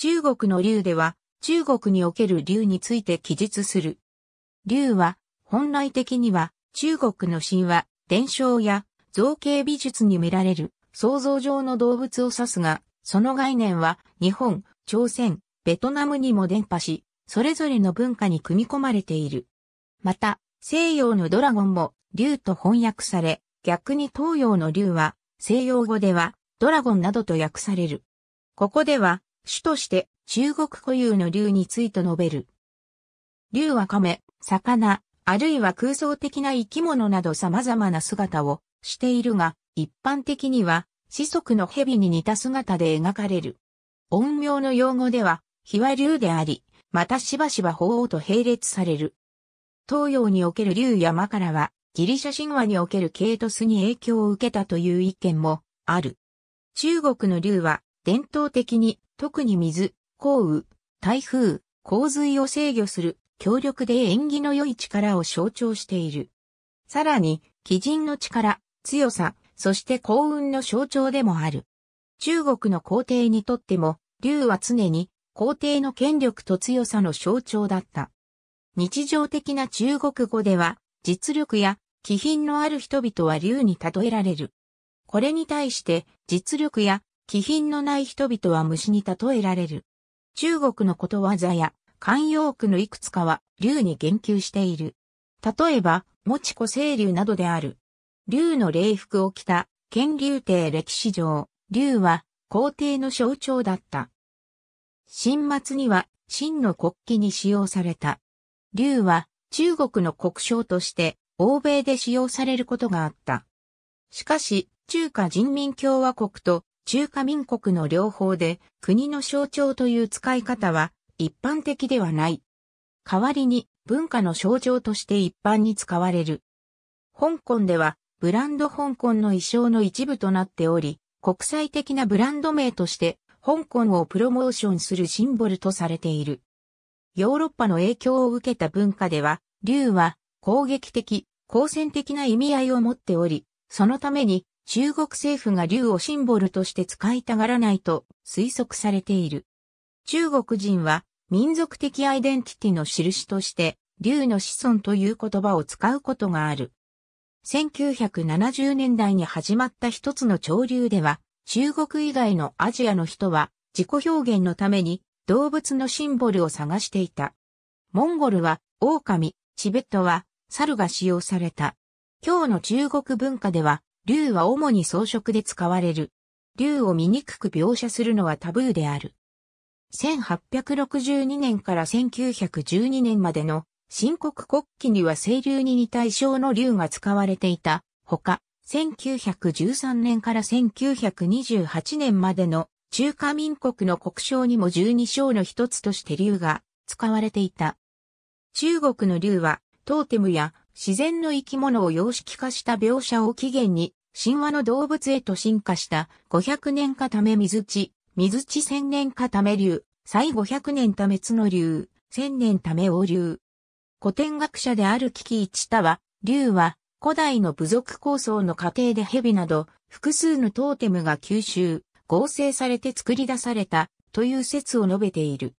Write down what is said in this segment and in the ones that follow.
中国の竜では、中国における竜について記述する。竜は、本来的には、中国の神話、伝承や造形美術に見られる想像上の動物を指すが、その概念は日本、朝鮮、ベトナムにも伝播し、それぞれの文化に組み込まれている。また、西洋のドラゴンも竜と翻訳され、逆に東洋の竜は西洋語ではドラゴンなどと訳される。ここでは主として中国固有の竜について述べる。竜は亀、魚、あるいは空想的な生き物など様々な姿をしているが、一般的には、四足の蛇に似た姿で描かれる。音名の用語では、火は竜であり、またしばしば鳳凰と並列される。東洋における竜やからは、ギリシャ神話におけるケイトスに影響を受けたという意見もある。中国の竜は、伝統的に特に水、降雨、台風、洪水を制御する強力で縁起の良い力を象徴している。さらに、鬼人の力、強さ、そして幸運の象徴でもある。中国の皇帝にとっても、竜は常に皇帝の権力と強さの象徴だった。日常的な中国語では、実力や気品のある人々は竜に例えられる。これに対して、実力や気品のない人々は虫に例えられる。中国のことわざや、慣用句のいくつかは、竜に言及している。例えば、もちこ清流などである。竜の礼服を着た、剣竜帝歴史上、竜は、皇帝の象徴だった。新末には、秦の国旗に使用された。竜は、中国の国章として、欧米で使用されることがあった。しかし、中華人民共和国と中華民国の両方で国の象徴という使い方は一般的ではない。代わりに文化の象徴として一般に使われる。香港ではブランド香港の衣装の一部となっており、国際的なブランド名として香港をプロモーションするシンボルとされている。ヨーロッパの影響を受けた文化では、竜は攻撃的、好戦的な意味合いを持っており、そのために中国政府が竜をシンボルとして使いたがらないと推測されている。中国人は民族的アイデンティティの印として竜の子孫という言葉を使うことがある。1970年代に始まった一つの潮流では、中国以外のアジアの人は自己表現のために動物のシンボルを探していた。モンゴルは狼、チベットは猿が使用された。今日の中国文化では竜は主に装飾で使われる。竜を醜く描写するのはタブーである。1862年から1912年までの新国国旗には清流に似た衣装の竜が使われていた。ほか、1913年から1928年までの中華民国の国章にも12章の一つとして竜が使われていた。中国の竜はトーテムや自然の生き物を様式化した描写を起源に神話の動物へと進化した500年かため水地、水地1000年かため流、最500年ため角流、1000年ため王流。古典学者である危機一タは、竜は古代の部族構想の過程で蛇など複数のトーテムが吸収、合成されて作り出されたという説を述べている。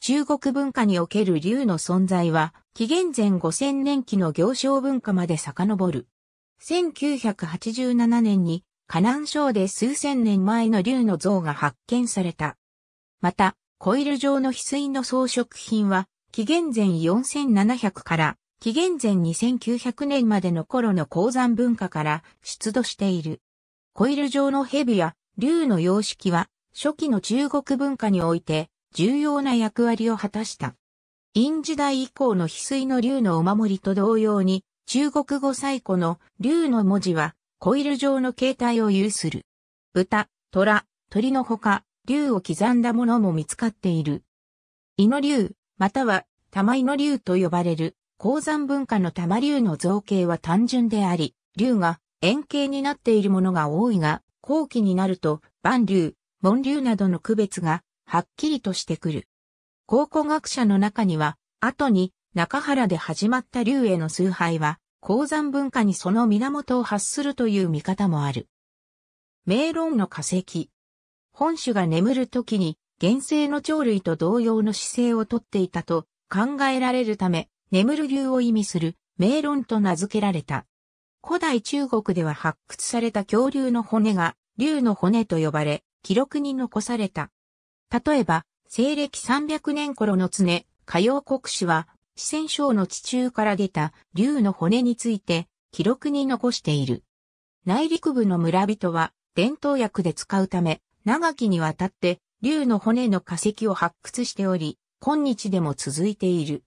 中国文化における竜の存在は、紀元前5000年期の行商文化まで遡る。1987年に河南省で数千年前の竜の像が発見された。また、コイル状の翡翠の装飾品は、紀元前4700から紀元前2900年までの頃の鉱山文化から出土している。コイル状の蛇や竜の様式は、初期の中国文化において重要な役割を果たした。陰時代以降の翡翠の竜のお守りと同様に、中国語最古の竜の文字はコイル状の形態を有する。豚、虎、鳥のほか、竜を刻んだものも見つかっている。イの竜、または玉井の竜と呼ばれる鉱山文化の玉竜の造形は単純であり、竜が円形になっているものが多いが、後期になると、万竜、門竜などの区別がはっきりとしてくる。考古学者の中には、後に中原で始まった竜への崇拝は、鉱山文化にその源を発するという見方もある。名論の化石。本種が眠る時に、原生の鳥類と同様の姿勢をとっていたと考えられるため、眠る竜を意味する名論と名付けられた。古代中国では発掘された恐竜の骨が竜の骨と呼ばれ、記録に残された。例えば、西暦300年頃の常、火曜国史は、四川省の地中から出た竜の骨について記録に残している。内陸部の村人は伝統薬で使うため長きにわたって竜の骨の化石を発掘しており、今日でも続いている。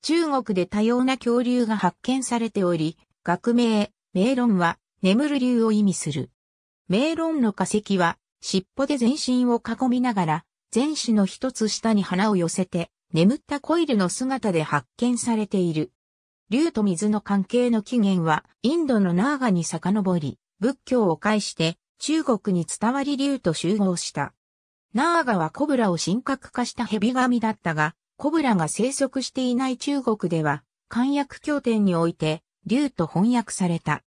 中国で多様な恐竜が発見されており、学名、ロ論は眠る竜を意味する。ロ論の化石は尻尾で全身を囲みながら、全種の一つ下に花を寄せて、眠ったコイルの姿で発見されている。竜と水の関係の起源は、インドのナーガに遡り、仏教を介して中国に伝わり竜と集合した。ナーガはコブラを神格化した蛇神だったが、コブラが生息していない中国では、漢訳協定において、竜と翻訳された。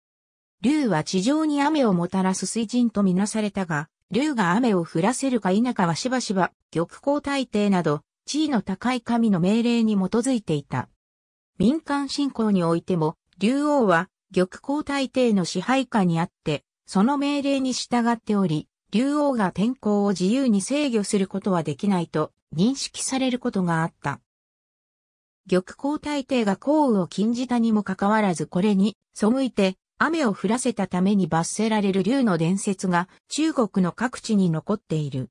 竜は地上に雨をもたらす水人とみなされたが、竜が雨を降らせるか否かはしばしば、玉光大帝など、地位の高い神の命令に基づいていた。民間信仰においても、竜王は玉皇大帝の支配下にあって、その命令に従っており、竜王が天候を自由に制御することはできないと認識されることがあった。玉皇大帝が降雨を禁じたにもかかわらずこれに背いて雨を降らせたために罰せられる竜の伝説が中国の各地に残っている。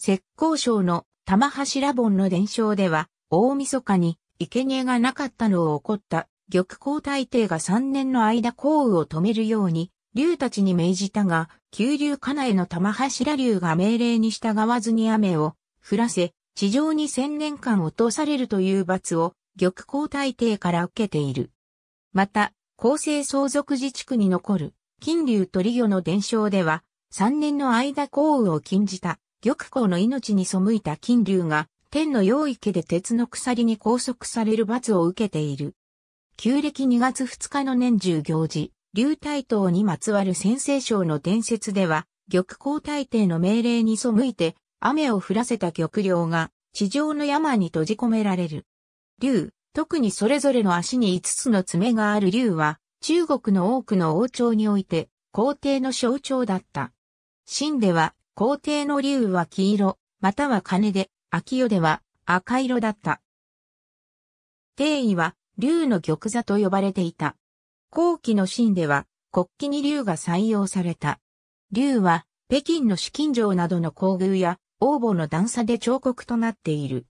浙江省の玉柱盆の伝承では、大晦日に、生贄がなかったのを起こった、玉皇大帝が3年の間降雨を止めるように、竜たちに命じたが、急流家内の玉柱竜が命令に従わずに雨を降らせ、地上に千年間落とされるという罰を玉皇大帝から受けている。また、厚生相続自治区に残る金竜と魚の伝承では、3年の間降雨を禁じた玉光の命に背いた金龍が、天の用池で鉄の鎖に拘束される罰を受けている。旧暦2月2日の年中行事、竜大統にまつわる先生賞の伝説では、玉光大帝の命令に背いて、雨を降らせた玉龍が、地上の山に閉じ込められる。竜、特にそれぞれの足に5つの爪がある竜は、中国の多くの王朝において、皇帝の象徴だった。神では、皇帝の竜は黄色、または金で、秋代では赤色だった。帝位は竜の玉座と呼ばれていた。後期の秦では国旗に竜が採用された。竜は北京の紫禁城などの皇宮や王墓の段差で彫刻となっている。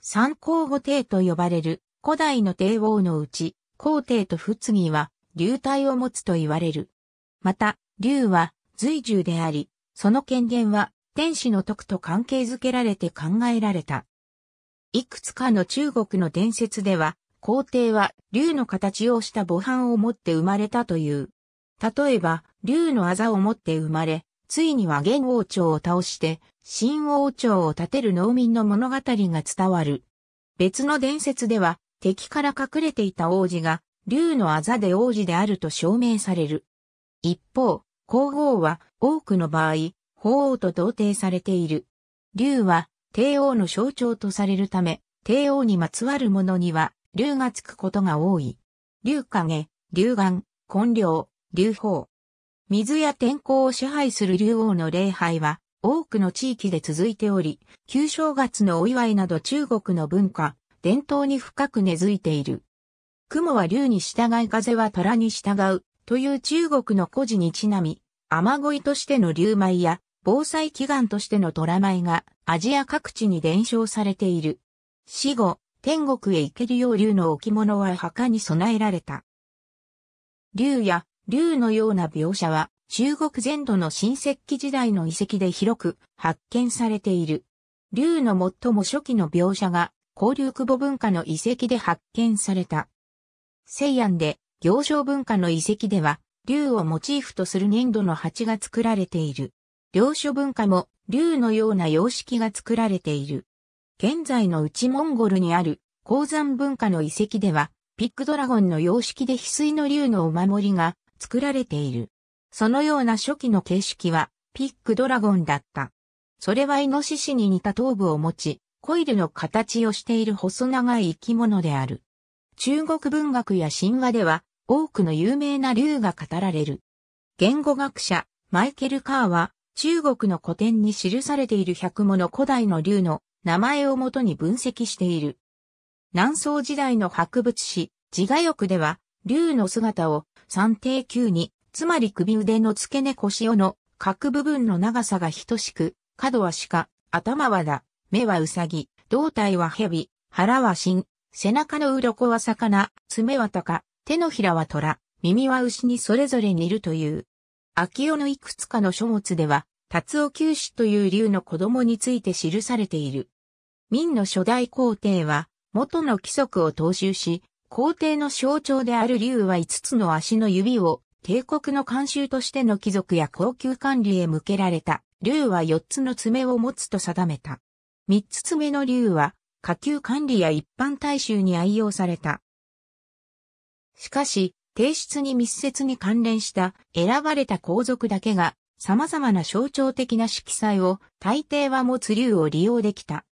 三皇後帝と呼ばれる古代の帝王のうち、皇帝と仏義は竜体を持つと言われる。また、竜は随従であり、その権限は天使の徳と関係づけられて考えられた。いくつかの中国の伝説では、皇帝は竜の形をした母版を持って生まれたという。例えば、竜のあざを持って生まれ、ついには元王朝を倒して、新王朝を建てる農民の物語が伝わる。別の伝説では、敵から隠れていた王子が、竜のあざで王子であると証明される。一方、皇后は多くの場合、法王と同定されている。竜は、帝王の象徴とされるため、帝王にまつわるものには、竜がつくことが多い。竜影、竜眼、根領、竜鳳。水や天候を支配する竜王の礼拝は、多くの地域で続いており、旧正月のお祝いなど中国の文化、伝統に深く根付いている。雲は竜に従い風は虎に従うという中国の故事にちなみ、雨乞いとしての竜舞や防災祈願としての虎舞がアジア各地に伝承されている。死後、天国へ行けるよう竜の置物は墓に備えられた。竜や竜のような描写は中国全土の新石器時代の遺跡で広く発見されている。竜の最も初期の描写が交流久保文化の遺跡で発見された。西安で行商文化の遺跡では竜をモチーフとする粘土の鉢が作られている。領書文化も竜のような様式が作られている。現在の内モンゴルにある鉱山文化の遺跡では、ピックドラゴンの様式で翡翠の竜のお守りが作られている。そのような初期の形式はピックドラゴンだった。それはイノシシに似た頭部を持ち、コイルの形をしている細長い生き物である。中国文学や神話では多くの有名な竜が語られる。言語学者、マイケル・カーは、中国の古典に記されている百もの古代の竜の名前をもとに分析している。南宋時代の博物誌、自画欲では、竜の姿を三定九に、つまり首腕の付け根腰尾の各部分の長さが等しく、角は鹿、頭はだ、目はうさぎ、胴体は蛇、腹は芯、背中の鱗は魚、爪は鷹、手のひらは虎、耳は牛にそれぞれ似るという。秋代のいくつかの書物では、達夫九子という竜の子供について記されている。明の初代皇帝は、元の規則を踏襲し、皇帝の象徴である竜は5つの足の指を、帝国の慣習としての貴族や高級管理へ向けられた、竜は4つの爪を持つと定めた。3つ爪の竜は、下級管理や一般大衆に愛用された。しかし、提出に密接に関連した選ばれた皇族だけが様々な象徴的な色彩を大抵は持つ竜を利用できた。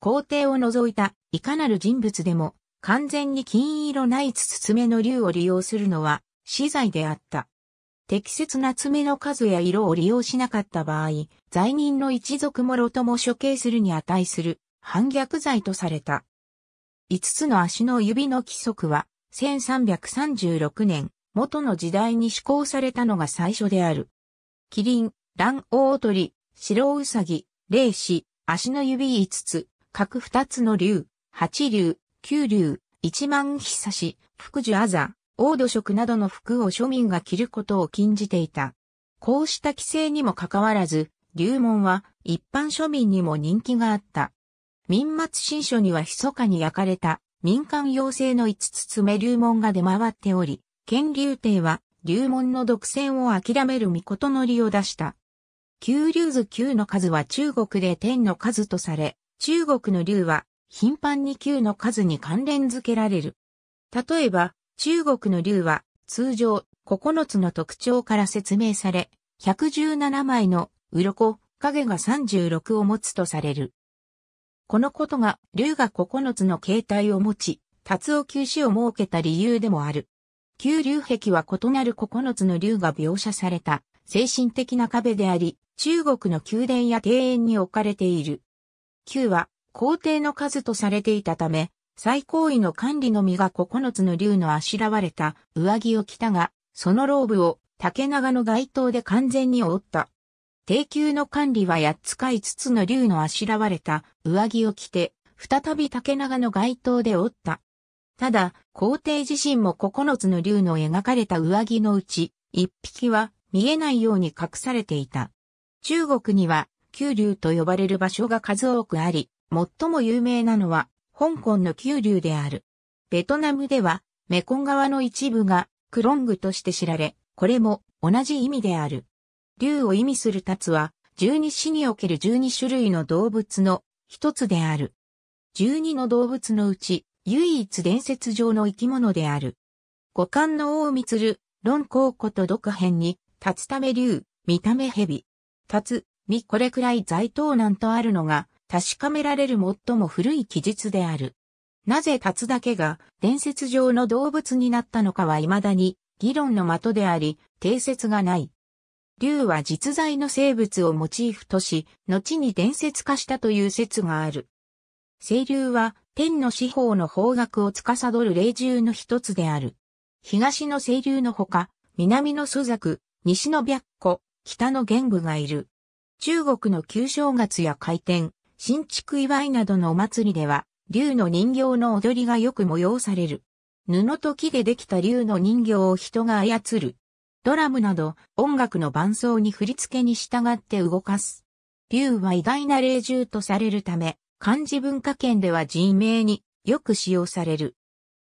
皇帝を除いたいかなる人物でも完全に金色ないつつ爪の竜を利用するのは死罪であった。適切な爪の数や色を利用しなかった場合、罪人の一族もろとも処刑するに値する反逆罪とされた。5つの足の指の規則は1336年、元の時代に施行されたのが最初である。キリン、卵黄鳥、白ウサギ、霊子、足の指5つ、各2つの竜、八竜、九竜、一万ひさし、福寿あざ、王土色などの服を庶民が着ることを禁じていた。こうした規制にもかかわらず、竜門は一般庶民にも人気があった。民末新書には密かに焼かれた民間要請の5つ目流門が出回っており、県流帝は流門の独占を諦める御事のりを出した。九流図九の数は中国で天の数とされ、中国の流は頻繁に九の数に関連づけられる。例えば、中国の流は通常9つの特徴から説明され、117枚の鱗、影が36を持つとされる。このことが、龍が9つの形態を持ち、達を休止を設けた理由でもある。旧竜壁は異なる9つの竜が描写された精神的な壁であり、中国の宮殿や庭園に置かれている。旧は皇帝の数とされていたため、最高位の管理の身が9つの竜のあしらわれた上着を着たが、そのローブを竹長の街灯で完全に覆った。低級の管理は八つか五つの竜のあしらわれた上着を着て、再び竹長の街頭で折った。ただ、皇帝自身も九つの竜の描かれた上着のうち、一匹は見えないように隠されていた。中国には、九竜と呼ばれる場所が数多くあり、最も有名なのは、香港の九竜である。ベトナムでは、メコン川の一部がクロングとして知られ、これも同じ意味である。竜を意味する達は、十二子における十二種類の動物の一つである。十二の動物のうち、唯一伝説上の生き物である。五感の王みつる、論考古と読編に、立つため竜、見た目蛇。立つ、見これくらい在当難とあるのが、確かめられる最も古い記述である。なぜ立つだけが伝説上の動物になったのかは未だに議論の的であり、定説がない。竜は実在の生物をモチーフとし、後に伝説化したという説がある。清流は天の四方の方角を司る霊獣の一つである。東の清流のほか、南の蘇作、西の白虎、北の玄武がいる。中国の旧正月や開店、新築祝いなどのお祭りでは、竜の人形の踊りがよく催される。布と木でできた竜の人形を人が操る。ドラムなど音楽の伴奏に振り付けに従って動かす。竜は偉大な霊獣とされるため、漢字文化圏では人名によく使用される。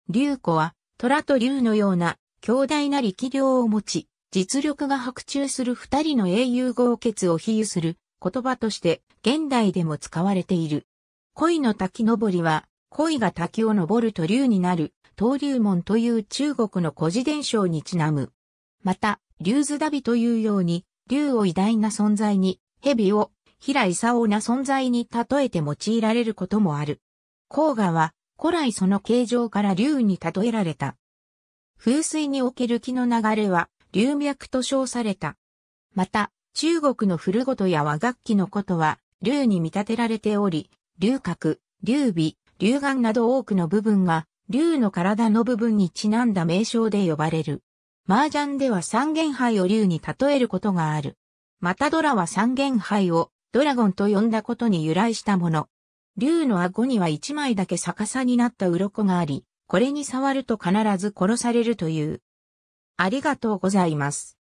竜子は虎と竜のような強大な力量を持ち、実力が白昼する二人の英雄豪傑を比喩する言葉として現代でも使われている。恋の滝登りは、恋が滝を登ると竜になる、登竜門という中国の古事伝承にちなむ。また、竜頭ダビというように、竜を偉大な存在に、蛇を、平勲な存在に例えて用いられることもある。黄河は、古来その形状から竜に例えられた。風水における木の流れは、竜脈と称された。また、中国の古ごとや和楽器のことは、竜に見立てられており、竜角、竜尾、竜眼など多くの部分が、竜の体の部分にちなんだ名称で呼ばれる。麻雀では三元杯を竜に例えることがある。またドラは三元杯をドラゴンと呼んだことに由来したもの。竜の顎には一枚だけ逆さになった鱗があり、これに触ると必ず殺されるという。ありがとうございます。